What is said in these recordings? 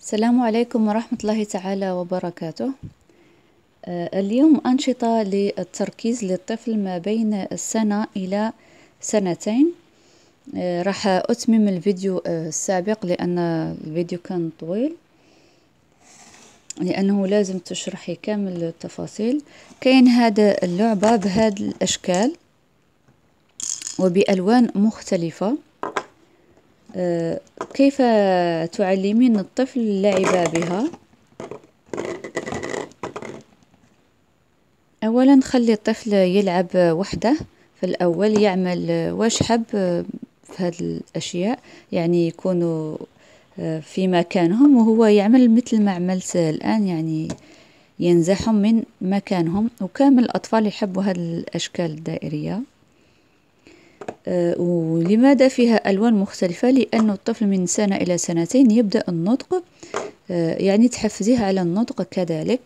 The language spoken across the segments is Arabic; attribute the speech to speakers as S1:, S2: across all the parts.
S1: السلام عليكم ورحمة الله تعالى وبركاته آه، اليوم أنشطة للتركيز للطفل ما بين السنة إلى سنتين آه، راح أتمم الفيديو آه، السابق لأن الفيديو كان طويل لأنه لازم تشرحي كامل التفاصيل كاين هذا اللعبة بهذه الأشكال وبألوان مختلفة آه، كيف تعلمين الطفل اللعب بها اولا خلي الطفل يلعب وحده في الاول يعمل واش حب آه، في هذه الاشياء يعني يكونوا آه، في مكانهم وهو يعمل مثل ما عملت الان يعني ينزحهم من مكانهم وكامل الاطفال يحبوا هذه الاشكال الدائريه آه، ولماذا فيها ألوان مختلفة لأن الطفل من سنة إلى سنتين يبدأ النطق آه، يعني تحفزيه على النطق كذلك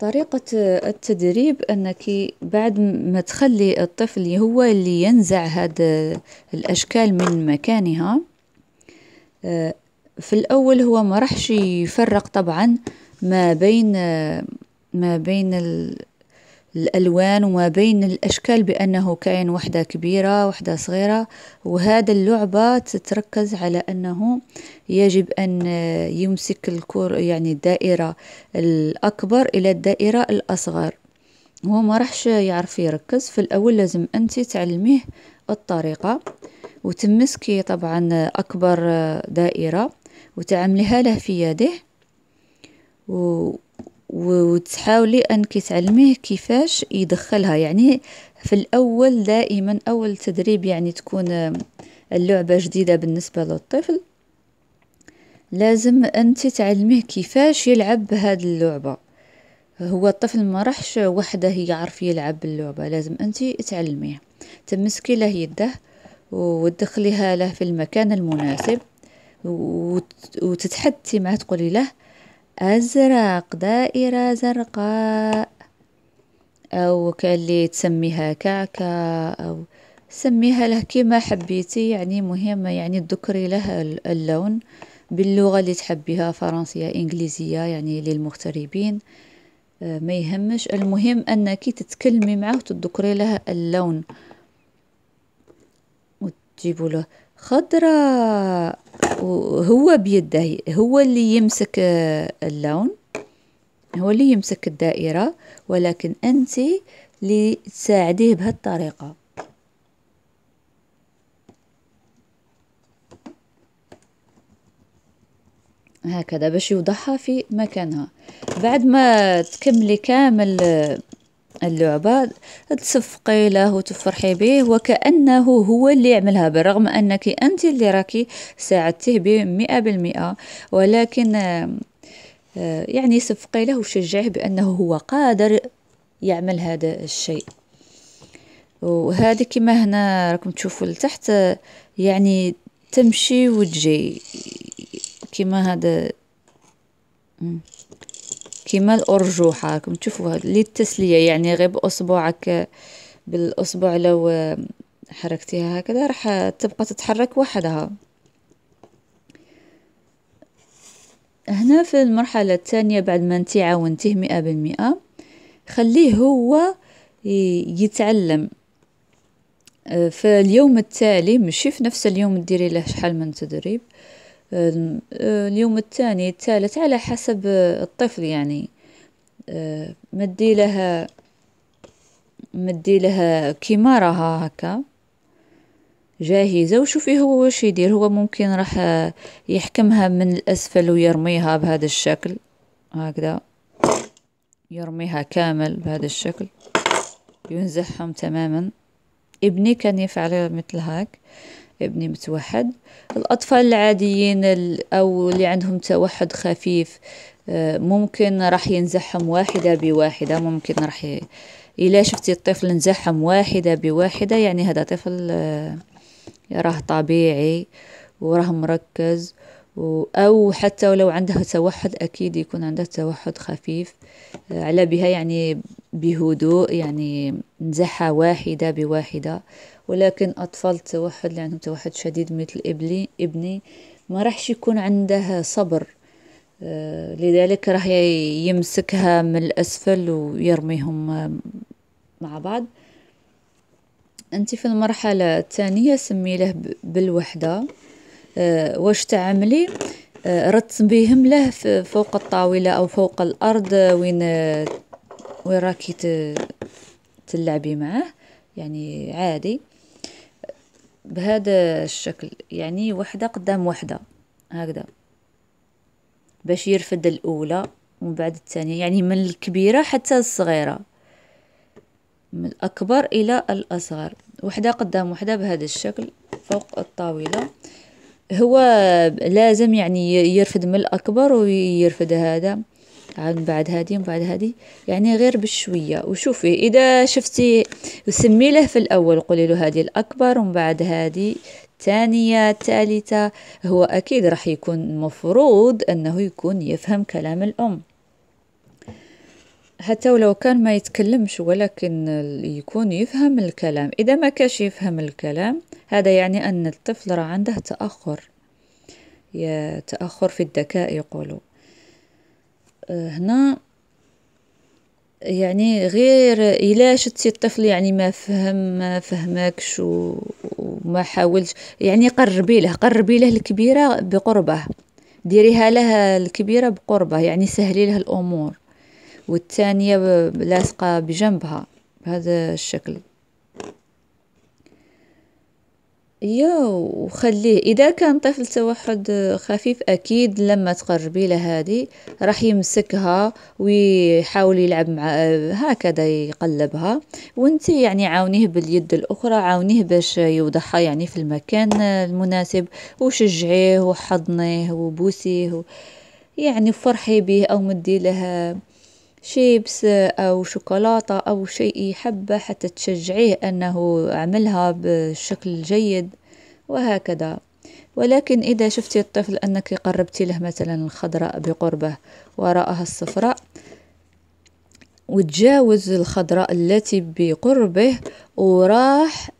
S1: طريقة آه، التدريب أنك بعد ما تخلي الطفل هو اللي ينزع هذا الأشكال من مكانها في الأول هو ما راحش يفرق طبعا ما بين ما بين الألوان وما بين الأشكال بأنه كائن وحدة كبيرة وحدة صغيرة وهذا اللعبة تتركز على أنه يجب أن يمسك الكور يعني الدائرة الأكبر إلى الدائرة الأصغر هو ما راحش يعرف يركز في الأول لازم أنت تعلميه الطريقة وتمسكي طبعا أكبر دائرة وتعمليها له في يده و وتحاولي انك تعلميه كيفاش يدخلها يعني في الاول دائما اول تدريب يعني تكون اللعبة جديدة بالنسبة للطفل لازم انت تعلميه كيفاش يلعب بهذه اللعبة هو الطفل ما راحش وحده يعرف يلعب باللعبة لازم انت تعلميه تمسكي له يده وتدخليها له في المكان المناسب وتتحدثي معه تقولي له أزرق دائرة زرقاء أو كاللي تسميها كعكة أو سميها له كيما حبيتي يعني مهم يعني تذكري له اللون باللغة اللي تحبيها فرنسية إنجليزية يعني للمغتربين آه، ما يهمش المهم أنك تتكلمي معه وتذكري له اللون وتجيبوا له خضراء وهو بيده هو اللي يمسك آه، اللون هو اللي يمسك الدائرة ولكن أنت اللي تساعديه بهالطريقة هكذا باش يوضحها في مكانها بعد ما تكملي كامل آه، اللعبة تصفقي له وتفرحي به وكأنه هو اللي عملها بالرغم أنك أنت اللي راكي ساعدته بمئة بالمئة ولكن آه، يعني صفقي له وشجعه بأنه هو قادر يعمل هذا الشيء وهذه كما هنا راكم تشوفوا لتحت يعني تمشي وتجي كما هذا كيما الأرجوحة راكم تشوفوها للتسلية يعني غير بأصبعك بالأصبع لو حركتيها هكذا راح تبقى تتحرك وحدها هنا في المرحلة الثانية بعد ما انتي عاونتيه مئة بالمئة خليه هو يتعلم آه، في اليوم التالي مشي في نفس اليوم ديري له شحال من تدريب آه، اليوم الثاني الثالث على حسب الطفل يعني آه، مدي لها مدي لها كيما راها هكا جاهزة وشوفي هو واش يدير هو ممكن راح يحكمها من الأسفل ويرميها بهذا الشكل هكذا يرميها كامل بهذا الشكل ينزحهم تماما ابني كان يفعل مثل هاك ابني متوحد الأطفال العاديين أو اللي عندهم توحد خفيف آه، ممكن راح ينزحهم واحدة بواحدة ممكن راح ي... إلا شفتي الطفل نزحهم واحدة بواحدة يعني هذا طفل آه، راه طبيعي وراه مركز أو حتى ولو عندها توحد أكيد يكون عندها توحد خفيف آه، على بها يعني بهدوء يعني نزحها واحدة بواحدة ولكن أطفال التوحد اللي عندهم توحد شديد مثل إبلي ابني ما راحش يكون عندها صبر آه، لذلك راح يمسكها من الأسفل ويرميهم آه، مع بعض أنت في المرحلة الثانية سمي له بالوحدة آه، واش تعملي آه، رتبيهم له فوق الطاولة أو فوق الأرض وين وين راكي تلعبي معاه يعني عادي بهذا الشكل يعني وحدة قدام وحدة هكذا باش يرفد الأولى ومن بعد الثانية يعني من الكبيرة حتى الصغيرة من الأكبر إلى الأصغر وحدة قدام وحدة بهذا الشكل فوق الطاولة هو لازم يعني يرفد من الأكبر ويرفد هذا عاد بعد هذه ومن بعد هذه يعني غير بشويه وشوفي إذا شفتي سمي له في الأول قولي له هذه الأكبر ومن بعد هذه الثانية الثالثة هو أكيد راح يكون مفروض أنه يكون يفهم كلام الأم حتى ولو كان ما يتكلمش ولكن يكون يفهم الكلام اذا ما كاش يفهم الكلام هذا يعني ان الطفل راه عنده تاخر يا تاخر في الذكاء يقولوا أه، هنا يعني غير الا شتي الطفل يعني ما فهم ما فهمكش وما حاولش يعني قربي له قربي له الكبيره بقربه ديريها له الكبيره بقربه يعني سهلي له الامور والثانية لاصقة بجنبها بهذا الشكل يو وخليه اذا كان طفل توحد خفيف اكيد لما تقربي له هذه راح يمسكها ويحاول يلعب مع هكذا يقلبها وانت يعني عاونيه باليد الاخرى عاونيه باش يوضعها يعني في المكان المناسب وشجعيه وحضنيه وبوسيه يعني فرحي به او مدي لها شيبس أو شوكولاتة أو شيء يحبه حتى تشجعيه أنه عملها بشكل جيد وهكذا ولكن إذا شفتي الطفل أنك قربتي له مثلا الخضراء بقربه وراءها الصفراء وتجاوز الخضراء التي بقربه وراح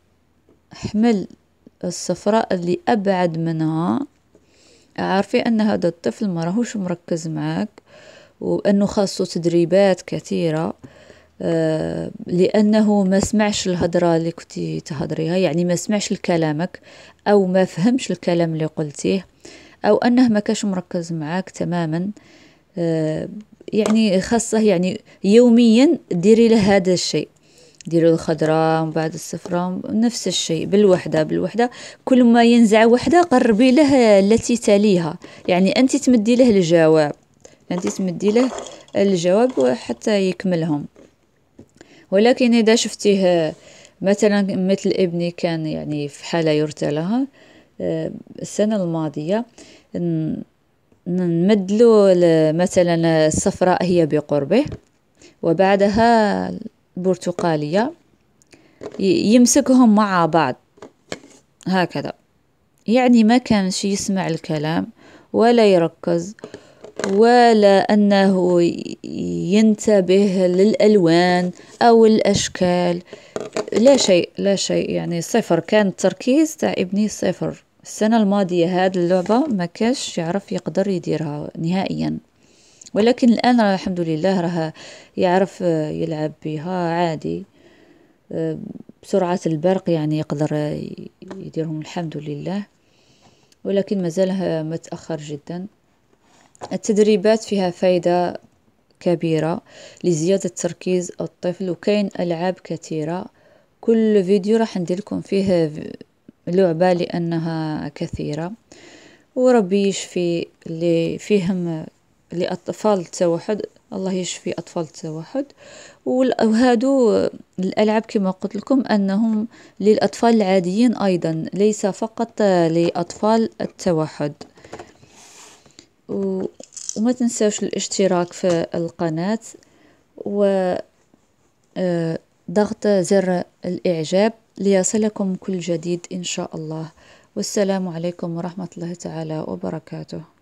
S1: حمل الصفراء اللي أبعد منها عارفي أن هذا الطفل ما راهوش مركز معك وأنه خاصو تدريبات كثيرة آه، لانه ما سمعش الهضره اللي كنتي تهضريها يعني ما سمعش لكلامك او ما فهمش الكلام اللي قلتيه او انه ما كاش مركز معاك تماما آه، يعني خاصه يعني يوميا ديري له هذا الشيء ديروا الخضراء من بعد السفرة نفس الشيء بالوحدة بالوحدة كل ما ينزع وحدة قربي له التي تليها يعني أنت تمدي له الجواب انت تمدي له الجواب حتى يكملهم ولكن اذا شفتيه مثلا مثل ابني كان يعني في حاله يرثى لها آه، السنه الماضيه نمد له مثلا الصفراء هي بقربه وبعدها البرتقاليه يمسكهم مع بعض هكذا يعني ما كانش يسمع الكلام ولا يركز ولا أنه ينتبه للألوان أو الأشكال لا شيء لا شيء يعني صفر كان التركيز تاع ابني صفر السنة الماضية هاد اللعبة ما كاش يعرف يقدر يديرها نهائيا ولكن الآن الحمد لله راه يعرف يلعب بها عادي بسرعة البرق يعني يقدر يديرهم الحمد لله ولكن مازال متأخر جدا التدريبات فيها فايدة كبيرة لزيادة تركيز الطفل وكاين ألعاب كثيرة كل فيديو راح ندير لكم فيه لعبة لأنها كثيرة وربي يشفي اللي فيهم لأطفال التوحد الله يشفي أطفال التوحد وهادو الألعاب كما قلت لكم أنهم للأطفال العاديين أيضا ليس فقط لأطفال التوحد وما تنساوش الاشتراك في القناة و آه، ضغط زر الإعجاب ليصلكم كل جديد إن شاء الله والسلام عليكم ورحمة الله تعالى وبركاته